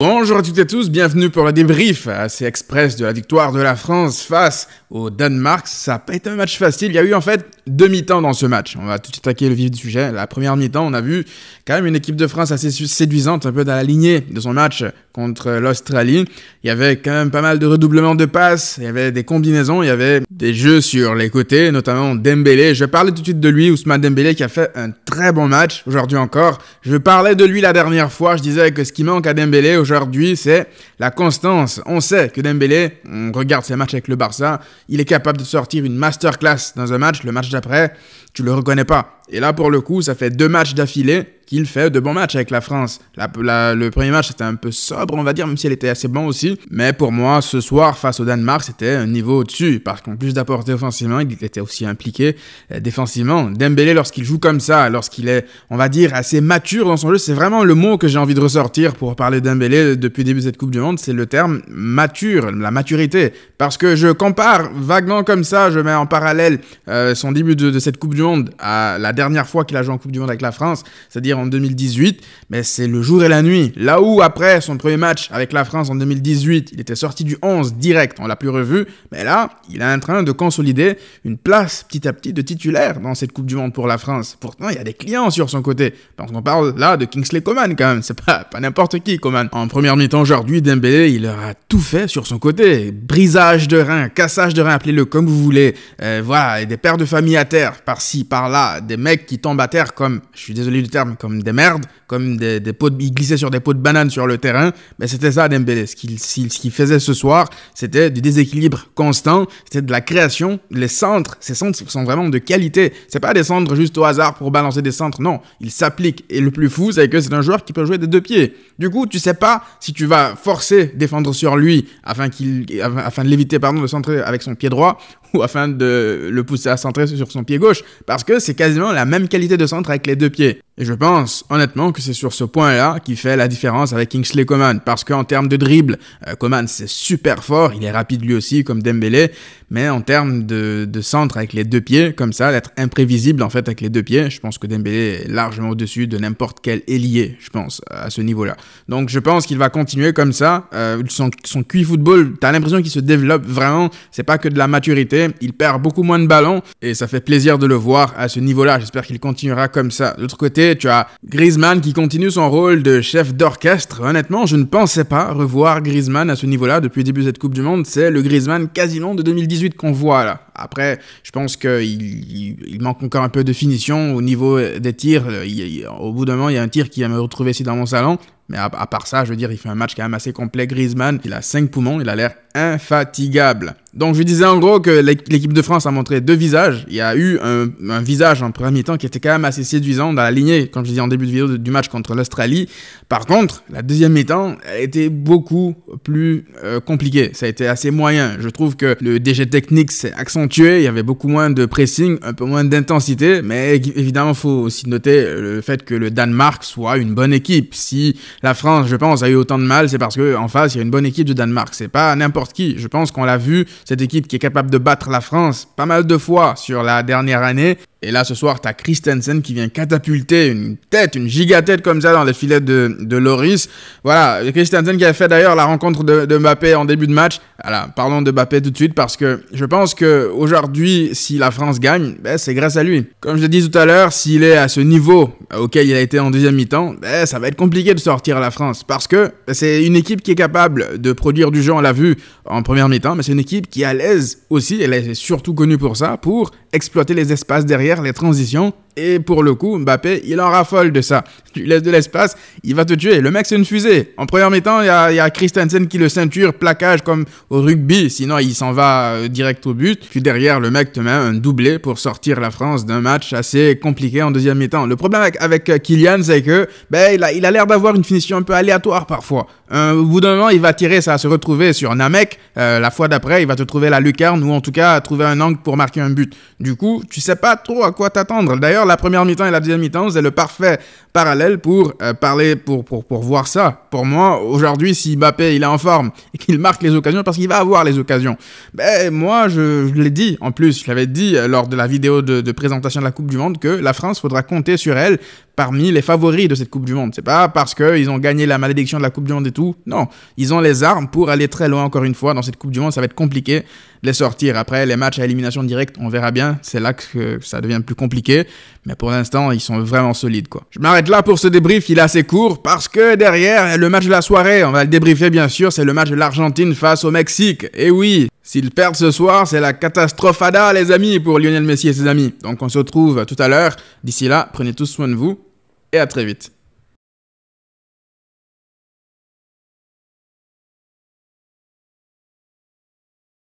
Bonjour à toutes et à tous, bienvenue pour le débrief assez express de la victoire de la France face au Danemark. Ça n'a pas été un match facile, il y a eu en fait demi mi-temps dans ce match. On va tout de suite attaquer le vif du sujet. La première mi-temps, on a vu quand même une équipe de France assez séduisante, un peu dans la lignée de son match contre l'Australie. Il y avait quand même pas mal de redoublements de passes, il y avait des combinaisons, il y avait des jeux sur les côtés, notamment Dembélé. Je parlais tout de suite de lui, Ousmane Dembélé qui a fait un très bon match aujourd'hui encore. Je parlais de lui la dernière fois, je disais que ce qui manque à Dembélé aujourd'hui, c'est la constance. On sait que Dembélé, on regarde ses matchs avec le Barça, il est capable de sortir une masterclass dans un match, le match d'après, tu le reconnais pas. Et là pour le coup, ça fait deux matchs d'affilée qu'il fait de bons matchs avec la France. le premier match, c'était un peu sobre, on va dire, même si elle était assez bon aussi. Mais pour moi, ce soir, face au Danemark, c'était un niveau au-dessus. Parce qu'en plus d'apporter offensivement, il était aussi impliqué euh, défensivement. Dembélé, lorsqu'il joue comme ça, lorsqu'il est, on va dire, assez mature dans son jeu, c'est vraiment le mot que j'ai envie de ressortir pour parler de Dembélé depuis le début de cette Coupe du Monde, c'est le terme mature, la maturité. Parce que je compare vaguement comme ça, je mets en parallèle euh, son début de, cette Coupe du Monde à la dernière fois qu'il a joué en Coupe du Monde avec la France, c'est-à-dire en 2018, mais c'est le jour et la nuit. Là où après son premier match avec la France en 2018, il était sorti du 11 direct, on l'a plus revu, mais là, il est en train de consolider une place petit à petit de titulaire dans cette Coupe du Monde pour la France. Pourtant, il y a des clients sur son côté, parce qu'on parle là de Kingsley Coman quand même, c'est pas, pas n'importe qui Coman. En première mi-temps aujourd'hui, Dembélé, il a tout fait sur son côté, brisage de reins, cassage de reins, appelez-le comme vous voulez. Euh, voilà, des pères de famille à terre, par-ci, par-là, des mecs qui tombent à terre comme, je suis désolé du terme, comme des merdes, comme des, pots de, ils glissaient sur des pots de bananes sur le terrain. Mais c'était ça, Dembélé. Ce qu'il ce faisait ce soir, c'était du déséquilibre constant, c'était de la création. Les centres, ces centres sont vraiment de qualité. C'est pas des centres juste au hasard pour balancer des centres, non. Ils s'appliquent. Et le plus fou, c'est que c'est un joueur qui peut jouer des deux pieds. Du coup, tu sais pas si tu vas forcer défendre sur lui afin qu'il, afin éviter pardon de centrer avec son pied droit ou afin de le pousser à centrer sur son pied gauche parce que c'est quasiment la même qualité de centre avec les deux pieds. Et je pense honnêtement que c'est sur ce point-là qui fait la différence avec Kingsley Coman, parce qu'en termes de dribble, euh, Coman c'est super fort, il est rapide lui aussi comme Dembélé, mais en termes de, centre avec les deux pieds, comme ça, d'être imprévisible en fait avec les deux pieds, je pense que Dembélé est largement au-dessus de n'importe quel ailier, je pense, à ce niveau-là. Donc je pense qu'il va continuer comme ça, euh, son, son QI football, t'as l'impression qu'il se développe vraiment, c'est pas que de la maturité, il perd beaucoup moins de ballons, et ça fait plaisir de le voir à ce niveau-là, j'espère qu'il continuera comme ça. D'autre côté, tu as Griezmann qui continue son rôle de chef d'orchestre. Honnêtement, je ne pensais pas revoir Griezmann à ce niveau-là depuis le début de cette Coupe du Monde. C'est le Griezmann quasiment de 2018 qu'on voit là. Après, je pense qu'il manque encore un peu de finition au niveau des tirs. au bout d'un moment, il y a un tir qui va me retrouver ici dans mon salon. Mais à, part ça, je veux dire, il fait un match quand même assez complet. Griezmann, il a 5 poumons, il a l'air infatigable. Donc je disais en gros que l'équipe de France a montré deux visages. Il y a eu un, visage en premier temps qui était quand même assez séduisant dans la lignée, comme je disais en début de vidéo, du match contre l'Australie. Par contre, la deuxième mi-temps a été beaucoup plus euh, compliquée. Ça a été assez moyen. Je trouve que le DG technique s'est accentué. Il y avait beaucoup moins de pressing, un peu moins d'intensité. Mais évidemment, il faut aussi noter le fait que le Danemark soit une bonne équipe. Si la France, je pense, a eu autant de mal, c'est parce qu'en face, il y a une bonne équipe du Danemark. C'est pas n'importe qui. Je pense qu'on l'a vu, cette équipe qui est capable de battre la France pas mal de fois sur la dernière année. Et là, ce soir, tu as Christensen qui vient catapulter une tête, une tête comme ça dans les filets de, de Loris. Voilà, Christensen qui a fait d'ailleurs la rencontre de, de, Mbappé en début de match. Voilà, parlons de Mbappé tout de suite parce que je pense que aujourd'hui, si la France gagne, ben, c'est grâce à lui. Comme je l'ai dit tout à l'heure, s'il est à ce niveau auquel il a été en deuxième mi-temps, ben, ça va être compliqué de sortir la France parce que ben, c'est une équipe qui est capable de produire du jeu, on l'a vu en première mi-temps, mais c'est une équipe qui est à l'aise aussi, elle est surtout connue pour ça, pour exploiter les espaces derrière, les transitions, et pour le coup, Mbappé, il en raffole de ça. Tu laisses de l'espace, il va te tuer. Le mec, c'est une fusée. En première mi-temps, il y a, Christensen qui le ceinture, plaquage comme au rugby. Sinon, il s'en va euh, direct au but. Puis derrière, le mec te met un doublé pour sortir la France d'un match assez compliqué en deuxième mi-temps. Le problème avec, euh, Kylian, c'est que ben, il a l'air d'avoir une finition un peu aléatoire parfois. Euh, au bout d'un moment, il va tirer, ça va se retrouver sur Namek. mec. la fois d'après, il va te trouver la lucarne ou en tout cas trouver un angle pour marquer un but. Du coup, tu sais pas trop à quoi t'attendre. D'ailleurs, la première mi-temps et la deuxième mi-temps, c'est le parfait parallèle pour euh, parler, pour, pour, pour voir ça. Pour moi, aujourd'hui, si Mbappé il est en forme et qu'il marque les occasions, parce qu'il va avoir les occasions, ben moi, je, l'ai dit en plus, je l'avais dit euh, lors de la vidéo de, présentation de la Coupe du Monde que la France faudra compter sur elle parmi les favoris de cette Coupe du Monde. C'est pas parce qu'ils ont gagné la malédiction de la Coupe du Monde et tout. Non, ils ont les armes pour aller très loin encore une fois dans cette Coupe du Monde. Ça va être compliqué de les sortir. Après, les matchs à élimination directe, on verra bien. C'est là que ça devient plus compliqué. Mais pour l'instant, ils sont vraiment solides, quoi. Je m'arrête là pour ce débrief, il est assez court, parce que derrière, le match de la soirée, on va le débriefer bien sûr, c'est le match de l'Argentine face au Mexique. Et oui, S'ils perdent ce soir, c'est la catastrophada, les amis, pour Lionel Messi et ses amis. Donc on se retrouve tout à l'heure. D'ici là, prenez tous soin de vous et à très vite.